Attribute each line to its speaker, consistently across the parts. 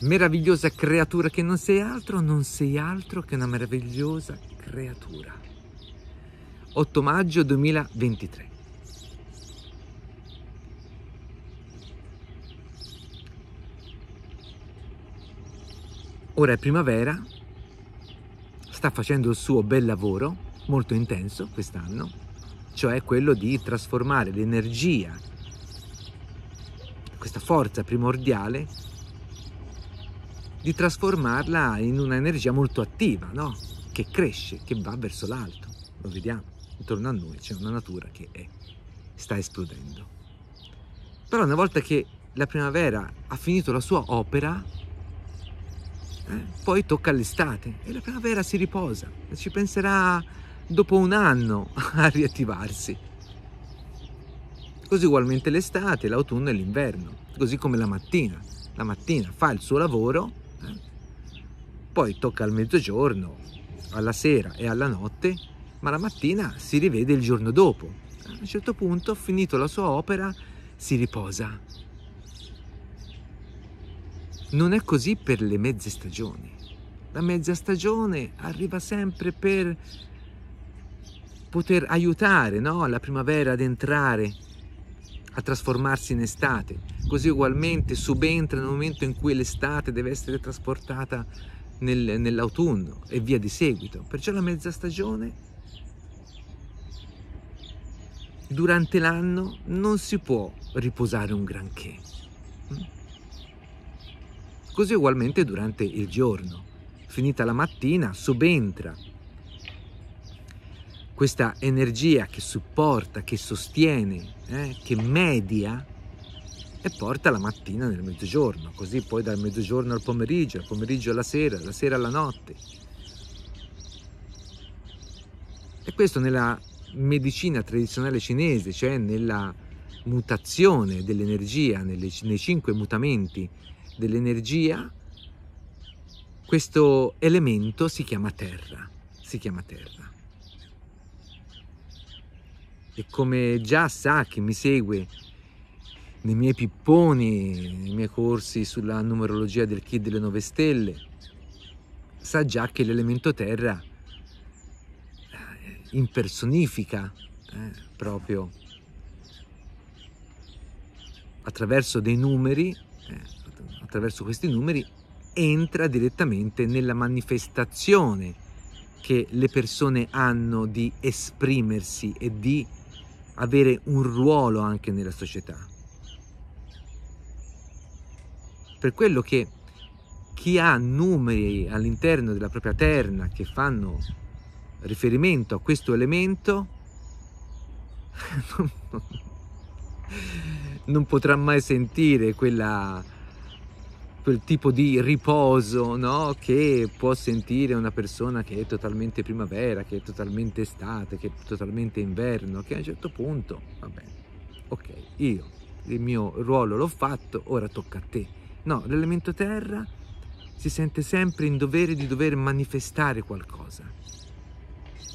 Speaker 1: meravigliosa creatura che non sei altro, non sei altro che una meravigliosa creatura. 8 maggio 2023. Ora è primavera, sta facendo il suo bel lavoro, molto intenso quest'anno, cioè quello di trasformare l'energia, questa forza primordiale di trasformarla in un'energia molto attiva, no? che cresce, che va verso l'alto. Lo vediamo, intorno a noi c'è una natura che è, sta esplodendo. Però una volta che la primavera ha finito la sua opera, eh, poi tocca l'estate e la primavera si riposa e ci penserà dopo un anno a riattivarsi. Così ugualmente l'estate, l'autunno e l'inverno, così come la mattina. La mattina fa il suo lavoro poi tocca al mezzogiorno, alla sera e alla notte, ma la mattina si rivede il giorno dopo. A un certo punto, finito la sua opera, si riposa. Non è così per le mezze stagioni. La mezza stagione arriva sempre per poter aiutare no? la primavera ad entrare, a trasformarsi in estate. Così ugualmente subentra nel momento in cui l'estate deve essere trasportata nel, nell'autunno e via di seguito. Perciò la mezza stagione durante l'anno non si può riposare un granché. Mm? Così ugualmente durante il giorno. Finita la mattina subentra questa energia che supporta, che sostiene, eh, che media e porta la mattina nel mezzogiorno, così poi dal mezzogiorno al pomeriggio, al pomeriggio alla sera, la sera alla notte. E questo nella medicina tradizionale cinese, cioè nella mutazione dell'energia, nelle, nei cinque mutamenti dell'energia, questo elemento si chiama terra, si chiama terra. E come già sa chi mi segue nei miei pipponi, nei miei corsi sulla numerologia del Kid delle Nove stelle, sa già che l'elemento terra eh, impersonifica eh, proprio attraverso dei numeri, eh, attraverso questi numeri entra direttamente nella manifestazione che le persone hanno di esprimersi e di avere un ruolo anche nella società per quello che chi ha numeri all'interno della propria terna che fanno riferimento a questo elemento non, potrà mai sentire quella, quel tipo di riposo no? che può sentire una persona che è totalmente primavera, che è totalmente estate, che è totalmente inverno, che a un certo punto, va bene, ok, io il mio ruolo l'ho fatto, ora tocca a te No, l'elemento terra si sente sempre in dovere di dover manifestare qualcosa.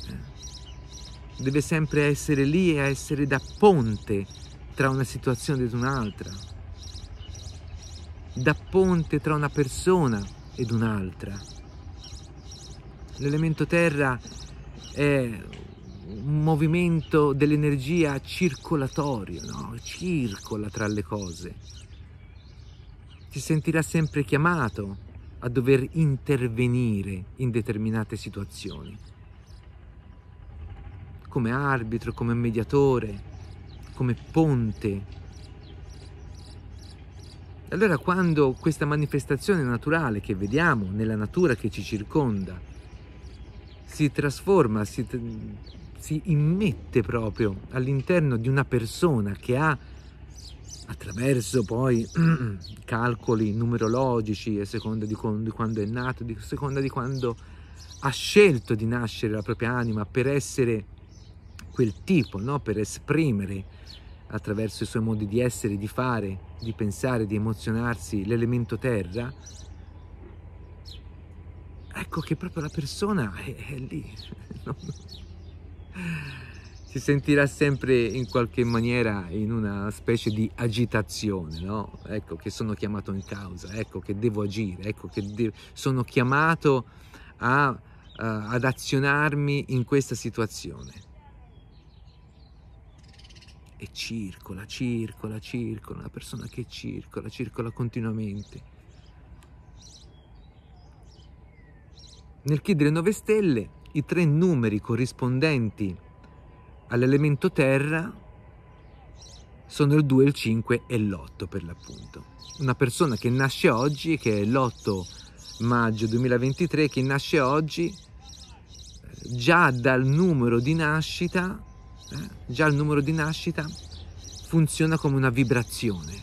Speaker 1: Eh. Deve sempre essere lì e essere da ponte tra una situazione ed un'altra, da ponte tra una persona ed un'altra. L'elemento terra è un movimento dell'energia circolatorio, no? circola tra le cose si sentirà sempre chiamato a dover intervenire in determinate situazioni, come arbitro, come mediatore, come ponte. Allora quando questa manifestazione naturale che vediamo nella natura che ci circonda si trasforma, si, si immette proprio all'interno di una persona che ha attraverso poi calcoli numerologici a seconda di quando è nato, a seconda di quando ha scelto di nascere la propria anima per essere quel tipo, no? per esprimere attraverso i suoi modi di essere, di fare, di pensare, di emozionarsi l'elemento terra, ecco che proprio la persona è, è lì. si sentirà sempre in qualche maniera in una specie di agitazione, no? Ecco che sono chiamato in causa, ecco che devo agire, ecco che de- sono chiamato a, uh, ad azionarmi in questa situazione. E circola, circola, circola, una persona che circola, circola continuamente. Nel Chi delle 9 Stelle i tre numeri corrispondenti all'elemento terra sono il 2, il 5 e l'8 per l'appunto. Una persona che nasce oggi, che è l'8 maggio 2023, che nasce oggi, già dal numero di nascita, eh, già il numero di nascita funziona come una vibrazione.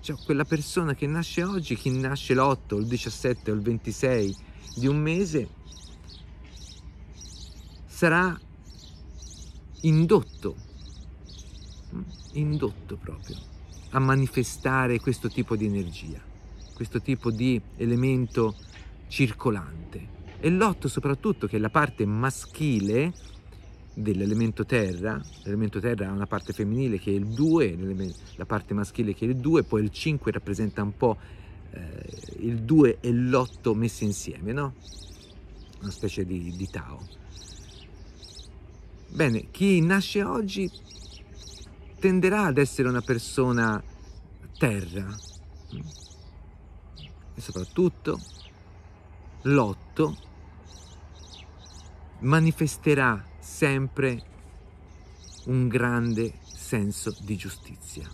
Speaker 1: Cioè quella persona che nasce oggi, chi nasce l'8, il 17 o il 26 di un mese, sarà indotto, mm, indotto proprio a manifestare questo tipo di energia, questo tipo di elemento circolante. E l'otto soprattutto, che è la parte maschile dell'elemento terra, l'elemento terra ha una parte femminile che è il 2, la parte maschile che è il 2, poi il 5 rappresenta un po' eh, il 2 e l'otto messi insieme, no? Una specie di, di Tao. Bene, chi nasce oggi tenderà ad essere una persona terra e soprattutto l'otto manifesterà sempre un grande senso di giustizia,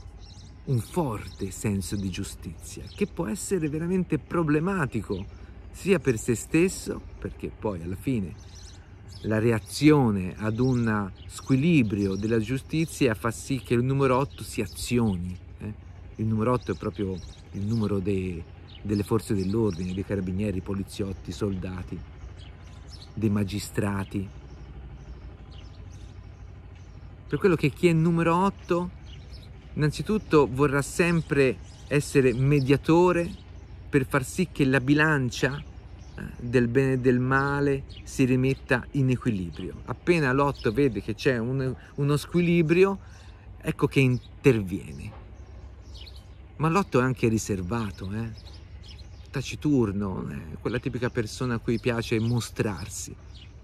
Speaker 1: un forte senso di giustizia che può essere veramente problematico sia per se stesso, perché poi alla fine la reazione ad un squilibrio della giustizia fa sì che il numero 8 si azioni. Eh? Il numero 8 è proprio il numero dei, delle forze dell'ordine, dei carabinieri, poliziotti, soldati, dei magistrati. Per quello che chi è il numero 8, innanzitutto vorrà sempre essere mediatore per far sì che la bilancia del bene e del male si rimetta in equilibrio. Appena l'otto vede che c'è un, uno squilibrio, ecco che interviene. Ma l'otto è anche riservato, eh? taciturno, eh? quella tipica persona a cui piace mostrarsi,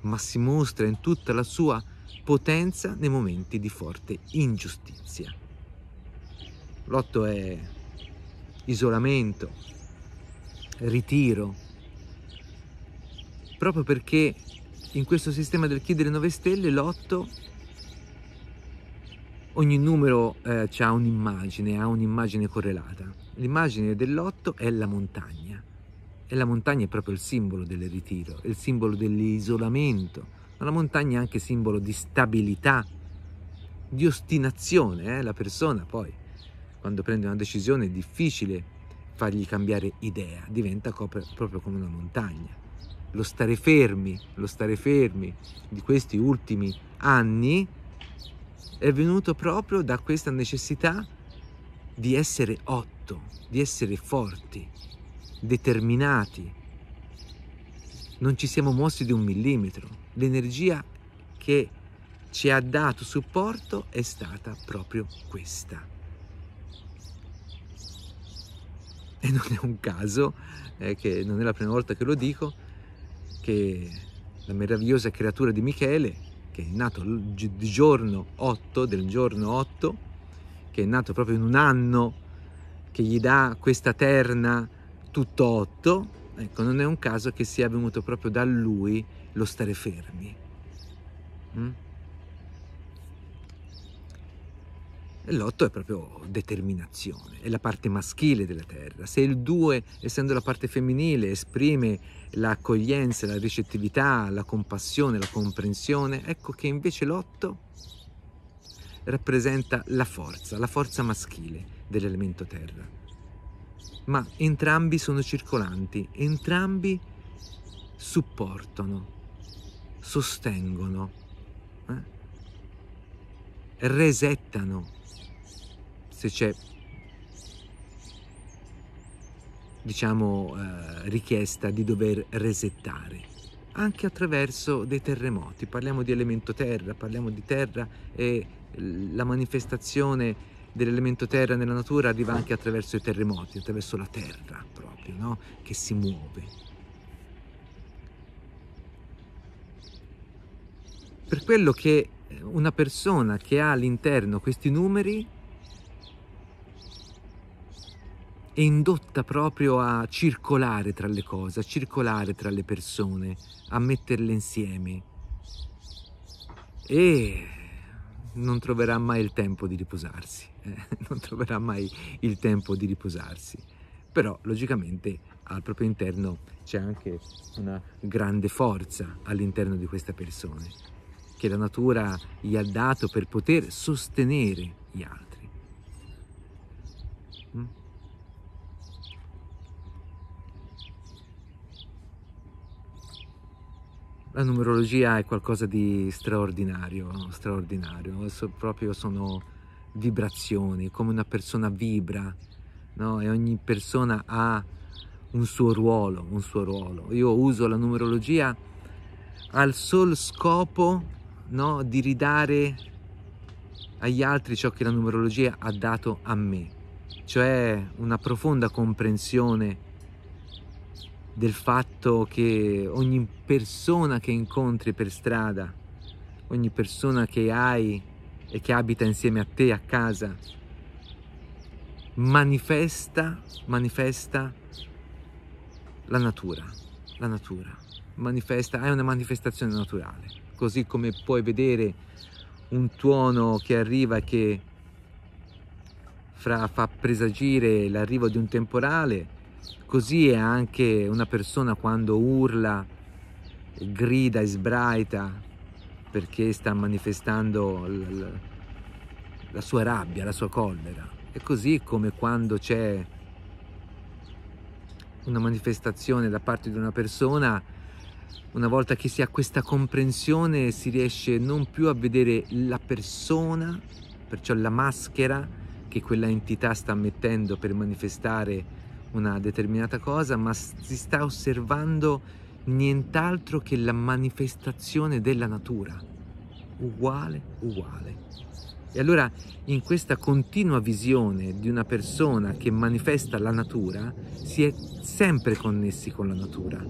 Speaker 1: ma si mostra in tutta la sua potenza nei momenti di forte ingiustizia. L'otto è isolamento, ritiro, proprio perché in questo sistema del chi delle 9 stelle l'8 ogni numero eh, ha un'immagine, ha un'immagine correlata. L'immagine dell'8 è la montagna e la montagna è proprio il simbolo del ritiro, è il simbolo dell'isolamento, ma la montagna è anche simbolo di stabilità, di ostinazione. Eh? La persona poi, quando prende una decisione, è difficile fargli cambiare idea, diventa proprio come una montagna lo stare fermi, lo stare fermi di questi ultimi anni è venuto proprio da questa necessità di essere otto, di essere forti, determinati. Non ci siamo mossi di un millimetro. L'energia che ci ha dato supporto è stata proprio questa. E non è un caso, è eh, che non è la prima volta che lo dico, che la meravigliosa creatura di Michele, che è nato di giorno 8, del giorno 8, che è nato proprio in un anno che gli dà questa terna tutto 8, ecco, non è un caso che sia venuto proprio da lui lo stare fermi. Mm? L'otto è proprio determinazione, è la parte maschile della terra. Se il due, essendo la parte femminile, esprime l'accoglienza, la ricettività, la compassione, la comprensione, ecco che invece l'otto rappresenta la forza, la forza maschile dell'elemento terra. Ma entrambi sono circolanti, entrambi supportano, sostengono, eh? resettano se c'è diciamo eh, richiesta di dover resettare anche attraverso dei terremoti parliamo di elemento terra parliamo di terra e la manifestazione dell'elemento terra nella natura arriva anche attraverso i terremoti attraverso la terra proprio no? che si muove per quello che una persona che ha all'interno questi numeri è indotta proprio a circolare tra le cose, a circolare tra le persone, a metterle insieme e non troverà mai il tempo di riposarsi, eh? non troverà mai il tempo di riposarsi. Però logicamente al proprio interno c'è anche una grande forza all'interno di questa persona che la natura gli ha dato per poter sostenere gli altri. la numerologia è qualcosa di straordinario, straordinario, so, proprio sono vibrazioni, come una persona vibra, no? E ogni persona ha un suo ruolo, un suo ruolo. Io uso la numerologia al sol scopo, no? Di ridare agli altri ciò che la numerologia ha dato a me, cioè una profonda comprensione del fatto che ogni persona che incontri per strada, ogni persona che hai e che abita insieme a te a casa, manifesta, manifesta la natura, la natura, manifesta, è una manifestazione naturale, così come puoi vedere un tuono che arriva che fra, fa presagire l'arrivo di un temporale, Così è anche una persona quando urla, grida e sbraita perché sta manifestando la sua rabbia, la sua collera. È così come quando c'è una manifestazione da parte di una persona, una volta che si ha questa comprensione si riesce non più a vedere la persona, perciò la maschera che quella entità sta mettendo per manifestare una determinata cosa, ma si sta osservando nient'altro che la manifestazione della natura, uguale, uguale. E allora in questa continua visione di una persona che manifesta la natura, si è sempre connessi con la natura.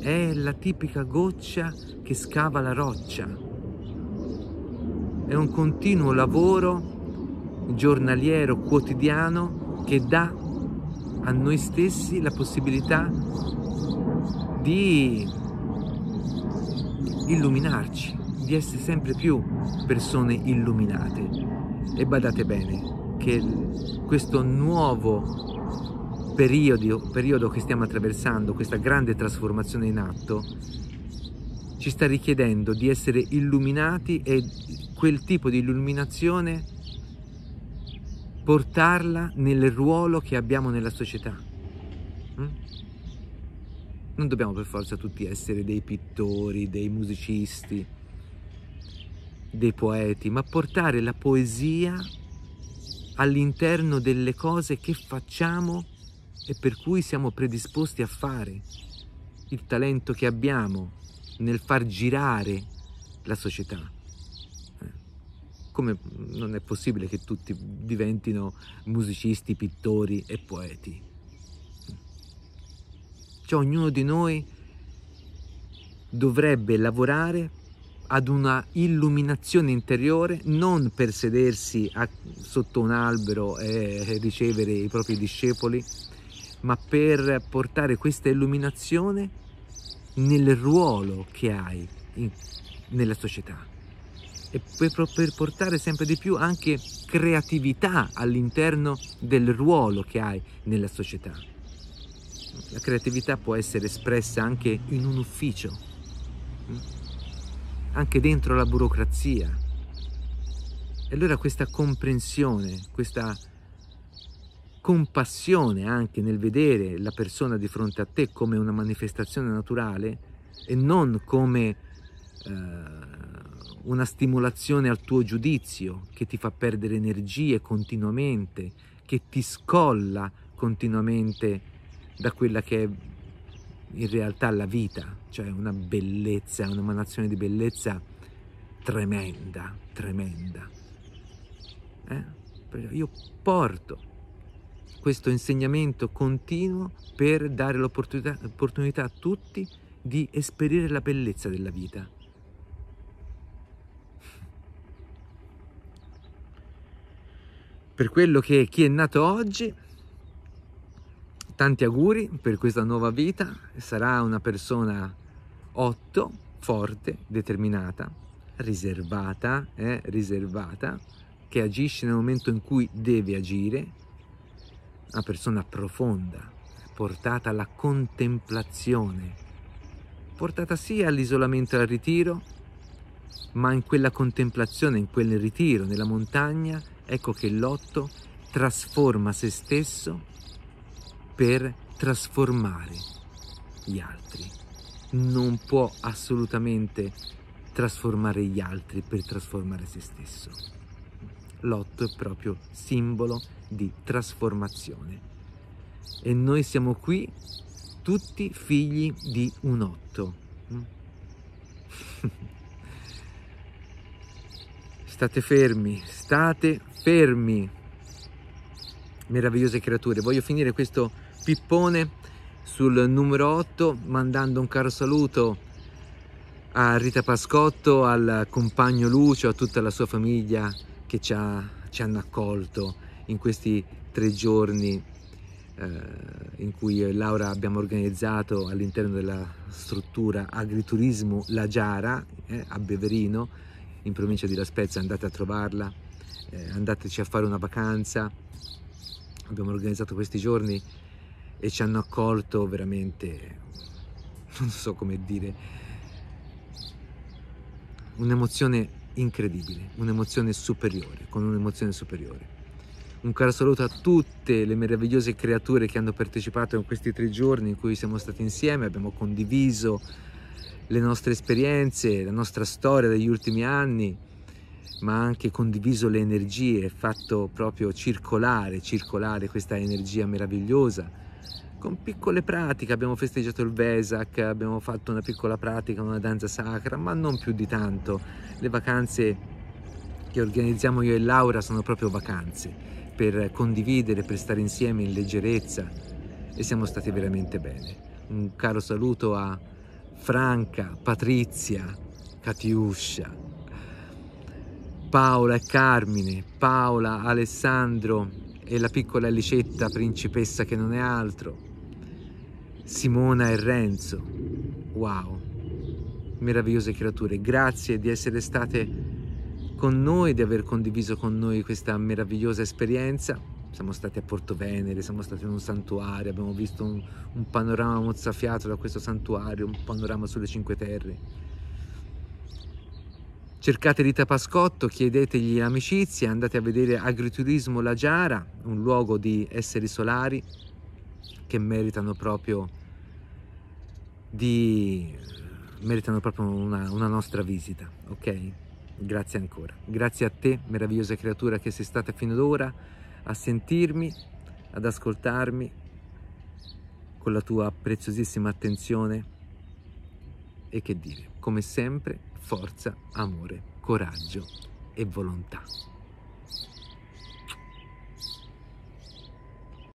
Speaker 1: È la tipica goccia che scava la roccia. È un continuo lavoro giornaliero, quotidiano, che dà a noi stessi la possibilità di illuminarci, di essere sempre più persone illuminate. E badate bene che questo nuovo periodo, periodo che stiamo attraversando, questa grande trasformazione in atto, ci sta richiedendo di essere illuminati e quel tipo di illuminazione portarla nel ruolo che abbiamo nella società. Mm? Non dobbiamo per forza tutti essere dei pittori, dei musicisti, dei poeti, ma portare la poesia all'interno delle cose che facciamo e per cui siamo predisposti a fare, il talento che abbiamo nel far girare la società come non è possibile che tutti diventino musicisti, pittori e poeti. Cioè ognuno di noi dovrebbe lavorare ad una illuminazione interiore, non per sedersi a, sotto un albero e ricevere i propri discepoli, ma per portare questa illuminazione nel ruolo che hai in, nella società e per, per portare sempre di più anche creatività all'interno del ruolo che hai nella società. La creatività può essere espressa anche in un ufficio, mm? anche dentro la burocrazia. E allora questa comprensione, questa compassione anche nel vedere la persona di fronte a te come una manifestazione naturale e non come eh, una stimolazione al tuo giudizio che ti fa perdere energie continuamente, che ti scolla continuamente da quella che è in realtà la vita, cioè una bellezza, un'emanazione di bellezza tremenda, tremenda. Eh? Io porto questo insegnamento continuo per dare l'opportunità a tutti di esperire la bellezza della vita per quello che chi è nato oggi, tanti auguri per questa nuova vita, sarà una persona 8, forte, determinata, riservata, eh, riservata, che agisce nel momento in cui deve agire, una persona profonda, portata alla contemplazione, portata sì all'isolamento e al ritiro, ma in quella contemplazione, in quel ritiro, nella montagna, ecco che Lotto trasforma se stesso per trasformare gli altri. Non può assolutamente trasformare gli altri per trasformare se stesso. L'otto è proprio simbolo di trasformazione. E noi siamo qui tutti figli di un otto. state fermi, state fermi. Meravigliose creature, voglio finire questo pippone sul numero 8 mandando un caro saluto a Rita Pascotto, al compagno Lucio, a tutta la sua famiglia che ci, ha, ci hanno accolto in questi tre giorni eh, in cui io e Laura abbiamo organizzato all'interno della struttura Agriturismo La Giara eh, a Beverino in provincia di La Spezia, andate a trovarla, eh, andateci a fare una vacanza. Abbiamo organizzato questi giorni e ci hanno accolto veramente, non so come dire, un'emozione incredibile, un'emozione superiore, con un'emozione superiore. Un caro saluto a tutte le meravigliose creature che hanno partecipato in questi tre giorni in cui siamo stati insieme, abbiamo condiviso, le nostre esperienze, la nostra storia degli ultimi anni, ma anche condiviso le energie, fatto proprio circolare, circolare questa energia meravigliosa. Con piccole pratiche abbiamo festeggiato il Vesak, abbiamo fatto una piccola pratica, una danza sacra, ma non più di tanto. Le vacanze che organizziamo io e Laura sono proprio vacanze, per condividere, per stare insieme in leggerezza e siamo stati veramente bene. Un caro saluto a Franca, Patrizia, Catiuscia, Paola e Carmine, Paola, Alessandro e la piccola Alicetta, principessa che non è altro, Simona e Renzo. Wow, meravigliose creature, grazie di essere state con noi, di aver condiviso con noi questa meravigliosa esperienza siamo stati a Porto Venere, siamo stati in un santuario, abbiamo visto un, un panorama mozzafiato da questo santuario, un panorama sulle Cinque Terre. Cercate Rita Pascotto, chiedetegli amicizia, andate a vedere Agriturismo La Giara, un luogo di esseri solari che meritano proprio, di, meritano proprio una, una nostra visita, ok? Grazie ancora. Grazie a te, meravigliosa creatura che sei stata fino ad ora a sentirmi, ad ascoltarmi con la tua preziosissima attenzione e che dire, come sempre, forza, amore, coraggio e volontà.